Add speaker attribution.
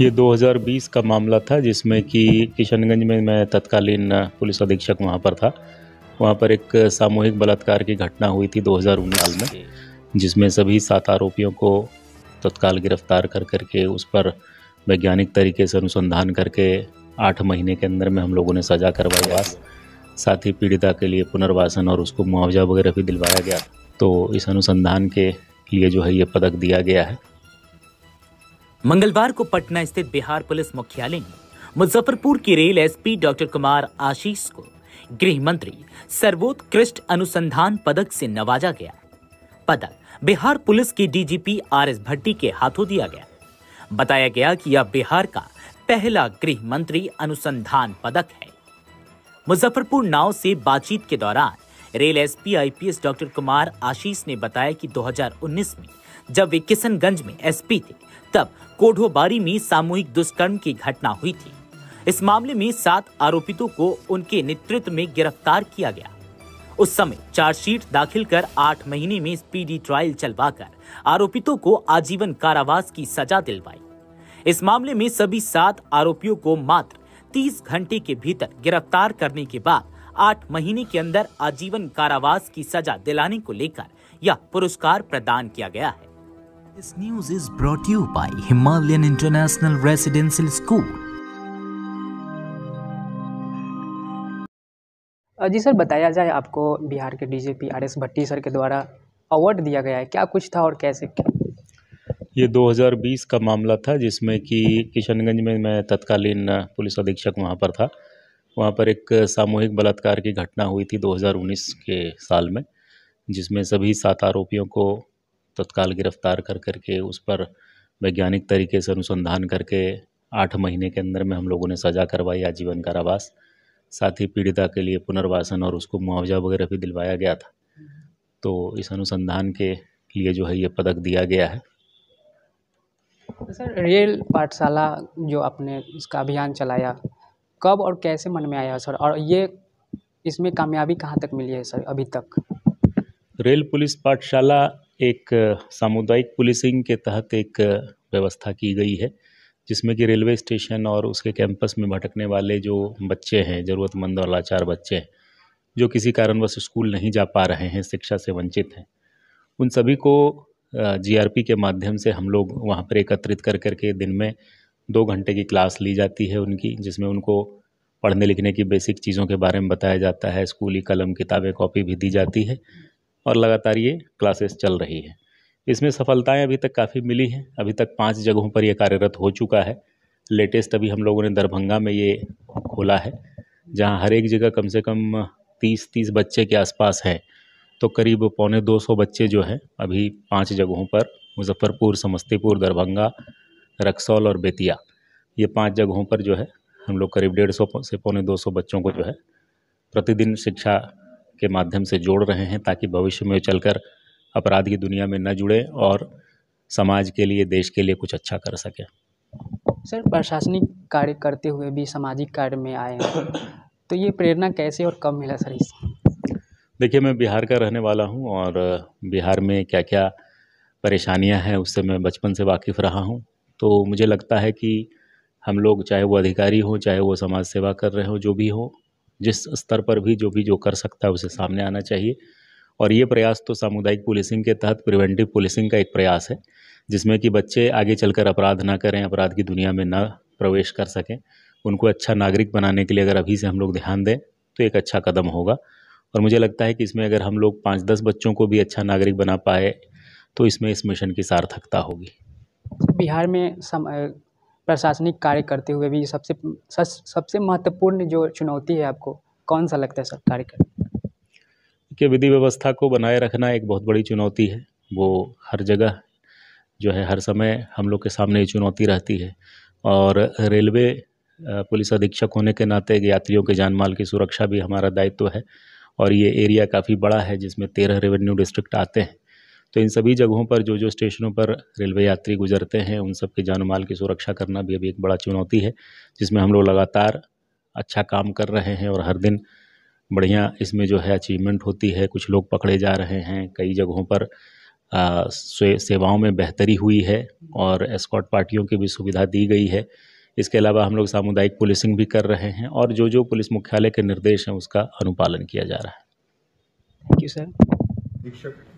Speaker 1: ये 2020 का मामला था जिसमें कि किशनगंज में मैं तत्कालीन पुलिस अधीक्षक वहाँ पर था वहाँ पर एक सामूहिक बलात्कार की घटना हुई थी 2019 अच्छा, में जिसमें सभी सात आरोपियों को तत्काल गिरफ्तार कर करके उस पर वैज्ञानिक तरीके से अनुसंधान करके आठ महीने के अंदर में हम लोगों ने सजा करवाई आज अच्छा, साथ ही पीड़िता के लिए पुनर्वासन और उसको मुआवजा वगैरह भी दिलवाया गया तो इस अनुसंधान के लिए जो है ये पदक दिया गया है
Speaker 2: मंगलवार को पटना स्थित बिहार पुलिस मुख्यालय ने मुजफ्फरपुर के rail SP doctor Kumar Ashish को गृह मंत्री सर्वोत्कृष्ट अनुसंधान पदक से नवाजा गया पदक बिहार पुलिस के डीजीपी आर एस भट्टी के हाथों दिया गया बताया गया कि यह बिहार का पहला गृह मंत्री अनुसंधान पदक है मुजफ्फरपुर नाव से बातचीत के दौरान rail SP IPS doctor Kumar Ashish ने बताया कि 2019 में जब वे किशनगंज में एसपी थे तब कोढ़ोबारी में सामूहिक दुष्कर्म की घटना हुई थी इस मामले में सात आरोपितों को उनके नेतृत्व में गिरफ्तार किया गया उस समय चार्जशीट दाखिल कर आठ महीने में स्पीडी ट्रायल चलवाकर आरोपितों को आजीवन कारावास की सजा दिलवाई इस मामले में सभी सात आरोपियों को मात्र तीस घंटे के भीतर गिरफ्तार करने के बाद आठ महीने के अंदर आजीवन कारावास की सजा दिलाने को लेकर यह पुरस्कार प्रदान किया गया है This news is brought to you by Himalayan International Residential School.
Speaker 3: जी सर बताया जाए आपको बिहार के DGP R S Bhatti sir के द्वारा अवार्ड दिया गया है क्या कुछ था और कैसे
Speaker 1: ये 2020 का मामला था जिसमें कि किशनगंज में मैं तत्कालीन पुलिस अधीक्षक वहाँ पर था वहाँ पर एक सामूहिक बलात्कार की घटना हुई थी 2019 के साल में जिसमें सभी सात आरोपियों को तत्काल गिरफ्तार कर करके उस पर वैज्ञानिक तरीके से अनुसंधान करके आठ महीने के अंदर में हम लोगों ने सज़ा करवाई आजीवन कारावास साथ ही पीड़िता के लिए पुनर्वासन और उसको मुआवजा वगैरह भी दिलवाया गया था तो इस अनुसंधान के लिए जो है ये पदक दिया गया है
Speaker 3: तो सर रेल पाठशाला जो आपने इसका अभियान चलाया कब और कैसे मन में आया सर और ये इसमें कामयाबी कहाँ तक मिली है सर अभी तक
Speaker 1: रेल पुलिस पाठशाला एक सामुदायिक पुलिसिंग के तहत एक व्यवस्था की गई है जिसमें कि रेलवे स्टेशन और उसके कैंपस में भटकने वाले जो बच्चे हैं ज़रूरतमंद और लाचार बच्चे हैं जो किसी कारणवश स्कूल नहीं जा पा रहे हैं शिक्षा से वंचित हैं उन सभी को जीआरपी के माध्यम से हम लोग वहाँ पर एकत्रित कर करके दिन में दो घंटे की क्लास ली जाती है उनकी जिसमें उनको पढ़ने लिखने की बेसिक चीज़ों के बारे में बताया जाता है स्कूली कलम किताबें कॉपी भी दी जाती है और लगातार ये क्लासेस चल रही है इसमें सफलताएं अभी तक काफ़ी मिली हैं अभी तक पाँच जगहों पर यह कार्यरत हो चुका है लेटेस्ट अभी हम लोगों ने दरभंगा में ये खोला है जहाँ हर एक जगह कम से कम तीस तीस बच्चे के आसपास हैं तो करीब पौने दो सौ बच्चे जो हैं अभी पांच जगहों पर मुजफ्फरपुर समस्तीपुर दरभंगा रक्सौल और बेतिया ये पाँच जगहों पर जो है हम लोग करीब डेढ़ सौ से पौने दो सौ बच्चों को जो है प्रतिदिन शिक्षा के माध्यम से जोड़ रहे हैं ताकि भविष्य में चलकर अपराध की दुनिया में न जुड़े और समाज के लिए देश के लिए कुछ अच्छा कर सकें
Speaker 3: सर प्रशासनिक कार्य करते हुए भी सामाजिक कार्य में आए हैं तो ये प्रेरणा कैसे और कब मिला सर इस
Speaker 1: देखिए मैं बिहार का रहने वाला हूँ और बिहार में क्या क्या परेशानियाँ हैं उससे मैं बचपन से वाकिफ़ रहा हूँ तो मुझे लगता है कि हम लोग चाहे वो अधिकारी हो चाहे वो समाज सेवा कर रहे हो जो भी हो जिस स्तर पर भी जो भी जो कर सकता है उसे सामने आना चाहिए और ये प्रयास तो सामुदायिक पुलिसिंग के तहत प्रिवेंटिव पुलिसिंग का एक प्रयास है जिसमें कि बच्चे आगे चलकर अपराध ना करें अपराध की दुनिया में ना प्रवेश कर सकें उनको अच्छा नागरिक बनाने के लिए अगर अभी से हम लोग ध्यान दें तो एक अच्छा कदम होगा और मुझे लगता है कि इसमें अगर हम लोग पाँच दस बच्चों को भी अच्छा नागरिक बना पाए तो इसमें इस मिशन की सार्थकता होगी
Speaker 3: बिहार में प्रशासनिक कार्य करते हुए भी सबसे सबसे महत्वपूर्ण जो चुनौती है आपको कौन सा लगता है सर कार्य
Speaker 1: कर विधि व्यवस्था को बनाए रखना एक बहुत बड़ी चुनौती है वो हर जगह जो है हर समय हम लोग के सामने ये चुनौती रहती है और रेलवे पुलिस अधीक्षक होने के नाते यात्रियों के जान माल की सुरक्षा भी हमारा दायित्व तो है और ये एरिया काफ़ी बड़ा है जिसमें तेरह रेवेन्यू डिस्ट्रिक्ट आते हैं तो इन सभी जगहों पर जो जो स्टेशनों पर रेलवे यात्री गुजरते हैं उन सब के जान माल की सुरक्षा करना भी अभी एक बड़ा चुनौती है जिसमें हम लोग लगातार अच्छा काम कर रहे हैं और हर दिन बढ़िया इसमें जो है अचीवमेंट होती है कुछ लोग पकड़े जा रहे हैं कई जगहों पर सेवाओं में बेहतरी हुई है और एस्कॉट पार्टियों की भी सुविधा दी गई है इसके अलावा हम लोग सामुदायिक पुलिसिंग भी कर रहे हैं और जो जो पुलिस मुख्यालय के निर्देश हैं उसका अनुपालन किया जा रहा है
Speaker 3: थैंक यू सर